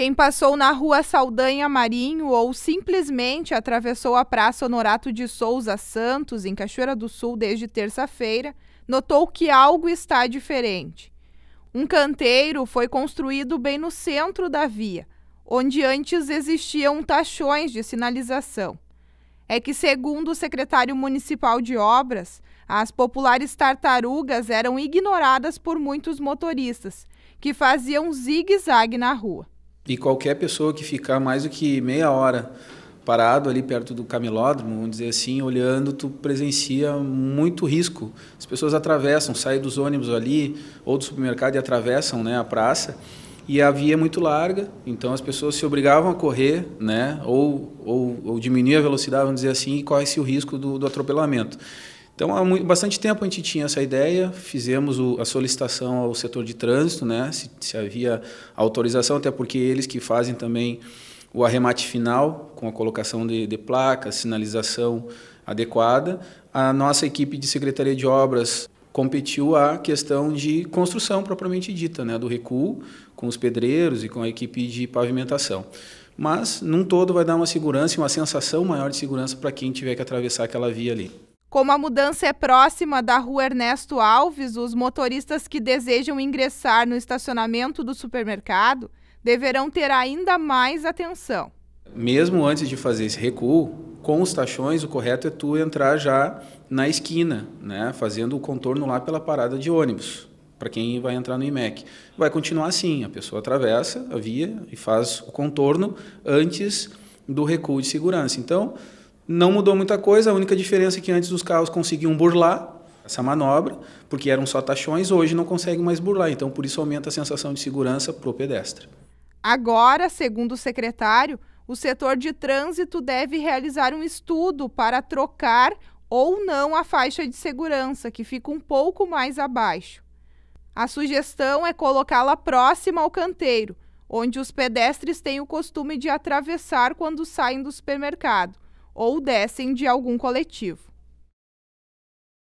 Quem passou na rua Saldanha Marinho ou simplesmente atravessou a Praça Honorato de Souza Santos, em Cachoeira do Sul, desde terça-feira, notou que algo está diferente. Um canteiro foi construído bem no centro da via, onde antes existiam tachões de sinalização. É que, segundo o secretário municipal de obras, as populares tartarugas eram ignoradas por muitos motoristas, que faziam zigue-zague na rua. E qualquer pessoa que ficar mais do que meia hora parado ali perto do camelódromo, vamos dizer assim, olhando, tu presencia muito risco. As pessoas atravessam, saem dos ônibus ali, ou do supermercado e atravessam né, a praça. E a via é muito larga, então as pessoas se obrigavam a correr, né, ou, ou, ou diminuir a velocidade, vamos dizer assim, e corre-se o risco do, do atropelamento. Então, há muito, bastante tempo a gente tinha essa ideia, fizemos o, a solicitação ao setor de trânsito, né, se, se, havia autorização, até porque eles que fazem também o arremate final, com a colocação de, de placas, sinalização adequada. A nossa equipe de Secretaria de Obras competiu a questão de construção propriamente dita, né, do recuo, com os pedreiros e com a equipe de pavimentação mas num todo vai dar uma segurança e uma sensação maior de segurança para quem tiver que atravessar aquela via ali. Como a mudança é próxima da rua Ernesto Alves, os motoristas que desejam ingressar no estacionamento do supermercado deverão ter ainda mais atenção. Mesmo antes de fazer esse recuo, com os tachões, o correto é tu entrar já na esquina, né, fazendo o contorno lá pela parada de ônibus, para quem vai entrar no IMEC. Vai continuar assim, a pessoa atravessa a via e faz o contorno antes do recuo de segurança. Então, não mudou muita coisa, a única diferença é que antes os carros conseguiam burlar essa manobra, porque eram só taxões, hoje não conseguem mais burlar, então por isso aumenta a sensação de segurança para o pedestre. Agora, segundo o secretário, o setor de trânsito deve realizar um estudo para trocar ou não a faixa de segurança, que fica um pouco mais abaixo. A sugestão é colocá-la próxima ao canteiro, onde os pedestres têm o costume de atravessar quando saem do supermercado ou descem de algum coletivo.